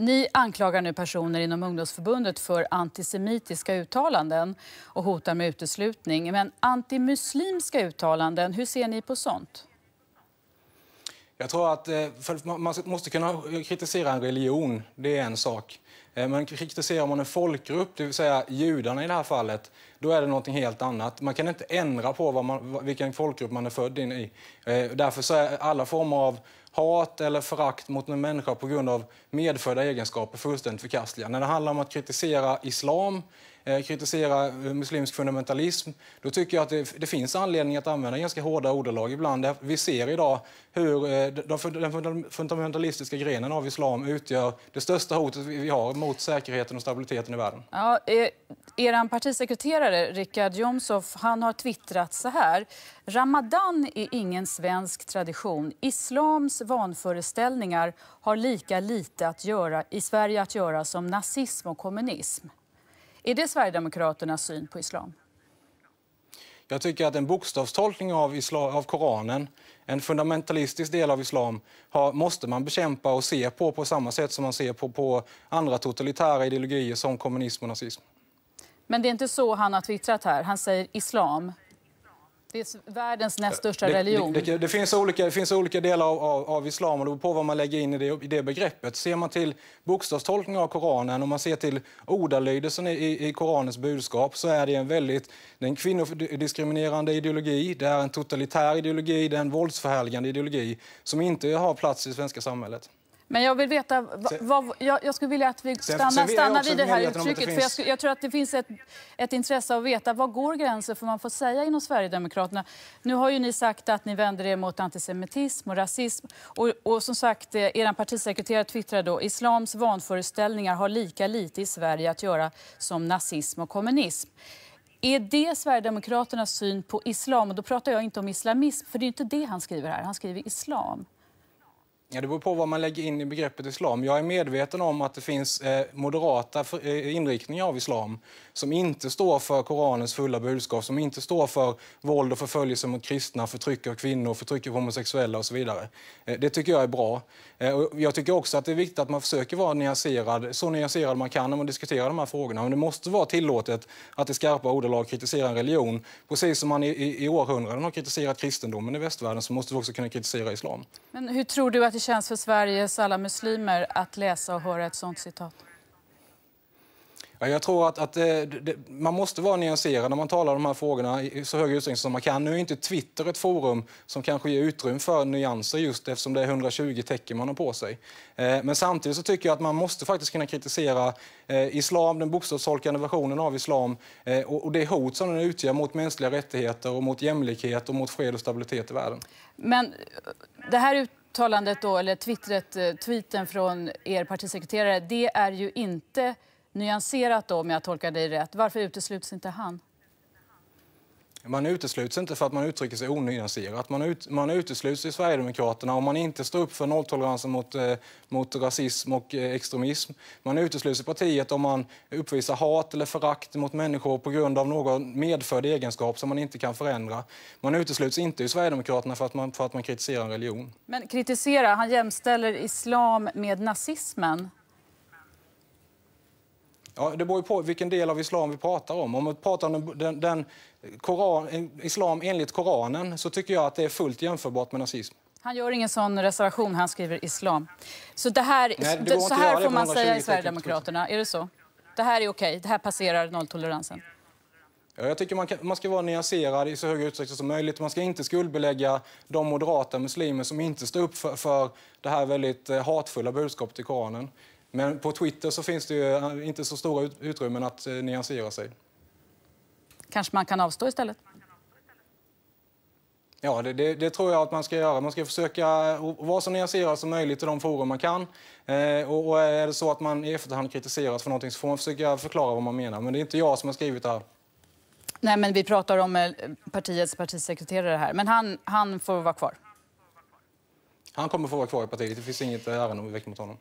Ni anklagar nu personer inom ungdomsförbundet för antisemitiska uttalanden och hotar med uteslutning. Men antimuslimska uttalanden, hur ser ni på sånt? Jag tror att eh, man måste kunna kritisera en religion, det är en sak. Eh, men kritiserar man en folkgrupp, det vill säga judarna i det här fallet, då är det något helt annat. Man kan inte ändra på vad man, vilken folkgrupp man är född in i. Eh, därför så är alla former av hat eller förakt mot en människa på grund av medfödda egenskaper fullständigt förkastliga. När det handlar om att kritisera islam, eh, kritisera muslimsk fundamentalism, då tycker jag att det, det finns anledning att använda ganska hårda ordalag ibland. Vi ser idag hur den fundamentalistiska grenen av islam utgör det största hotet vi har mot säkerheten och stabiliteten i världen? Ja, eh, er, partisekreterare Richard Jomshof han har twittrat så här. Ramadan är ingen svensk tradition. Islams vanföreställningar har lika lite att göra, i Sverige att göra som nazism och kommunism. Är det Sverigedemokraternas syn på islam? Jag tycker att en bokstavstolkning av, islam, av Koranen, en fundamentalistisk del av islam, har, måste man bekämpa och se på på samma sätt som man ser på, på andra totalitära ideologier som kommunism och nazism. Men det är inte så han har twittrat här. Han säger islam, det är världens näst största det, religion. Det, det, det, finns olika, det finns olika delar av, av, av islam och det beror på vad man lägger in i det, i det begreppet. Ser man till bokstavstolkningen av Koranen och man ser till ordalydelsen i, i, i Koranens budskap så är det en väldigt det en kvinnodiskriminerande ideologi, det är en totalitär ideologi, det är en våldsförhärligande ideologi som inte har plats i det svenska samhället. Men jag vill veta, va, va, jag, jag, skulle vilja att vi stannar, stannar vid det här uttrycket. För finns... jag, jag, tror att det finns ett, ett intresse av att veta var går gränsen för man får säga inom Sverigedemokraterna. Nu har ju ni sagt att ni vänder er mot antisemitism och rasism. Och, och som sagt, eh, er partisekreterare twittrar då, islams vanföreställningar har lika lite i Sverige att göra som nazism och kommunism. Är det Sverigedemokraternas syn på islam? Och då pratar jag inte om islamism, för det är inte det han skriver här. Han skriver islam. Ja, det beror på vad man lägger in i begreppet islam. Jag är medveten om att det finns eh, moderata eh, inriktningar av islam som inte står för Koranens fulla budskap, som inte står för våld och förföljelse mot kristna, förtryck av kvinnor, förtryck av homosexuella och så vidare. Eh, det tycker jag är bra. Eh, och jag tycker också att det är viktigt att man försöker vara nyanserad, så nyanserad man kan när man diskuterar de här frågorna. Men det måste vara tillåtet att i skarpa ordalag kritisera en religion. Precis som man i, i, i århundraden har kritiserat kristendomen i västvärlden så måste vi också kunna kritisera islam. Men hur tror du att det känns för Sveriges alla muslimer att läsa och höra ett sånt citat? Ja, jag tror att, att det, eh, det, man måste vara nyanserad när man talar om de här frågorna i så hög utsträckning som man kan. Nu är inte Twitter ett forum som kanske ger utrymme för nyanser just eftersom det är 120 tecken man har på sig. Eh, men samtidigt så tycker jag att man måste faktiskt kunna kritisera eh, islam, den bokstavstolkande versionen av islam eh, och, och det hot som den utgör mot mänskliga rättigheter och mot jämlikhet och mot fred och stabilitet i världen. Men eh, det här ut uttalandet då, eller twittret, eh, tweeten från er partisekreterare, det är ju inte nyanserat då, om jag tolkar dig rätt. Varför utesluts inte han? Man utesluts inte för att man uttrycker sig onyanserat. Man, ut, man utesluts i Sverigedemokraterna om man inte står upp för nolltoleransen mot, eh, mot rasism och eh, extremism. Man utesluts i partiet om man uppvisar hat eller förakt mot människor på grund av någon medförd egenskap som man inte kan förändra. Man utesluts inte i Sverigedemokraterna för att man, för att man kritiserar en religion. Men kritisera, han jämställer islam med nazismen. Ja, det beror på vilken del av islam vi pratar om. Om vi pratar om den, den koran, islam enligt Koranen så tycker jag att det är fullt jämförbart med nazism. Han gör ingen sån reservation, han skriver islam. Så, det här, Nej, det så här får man säga i Sverigedemokraterna, är det så? Det här är okej, det här passerar nolltoleransen. Ja, jag tycker man, kan, man, ska vara nyanserad i så hög utsträckning som möjligt. Man ska inte skuldbelägga de moderata muslimer som inte står upp för, för det här väldigt eh, hatfulla budskapet i Koranen. Men på Twitter så finns det eh, inte så stora utrymmen att eh, nyansera sig. Kanske man kan avstå istället? Ja, det, det, det, tror jag att man ska göra. Man ska försöka eh, vara så nyanserad som möjligt i de forum man kan. Eh, och, och, är det så att man i efterhand kritiseras för någonting så får man försöka förklara vad man menar. Men det är inte jag som har skrivit det här. Nej, men vi pratar om partiets partisekreterare här. Men han, han får vara kvar? Han kommer få vara kvar i partiet. Det finns inget ärende väckt mot honom.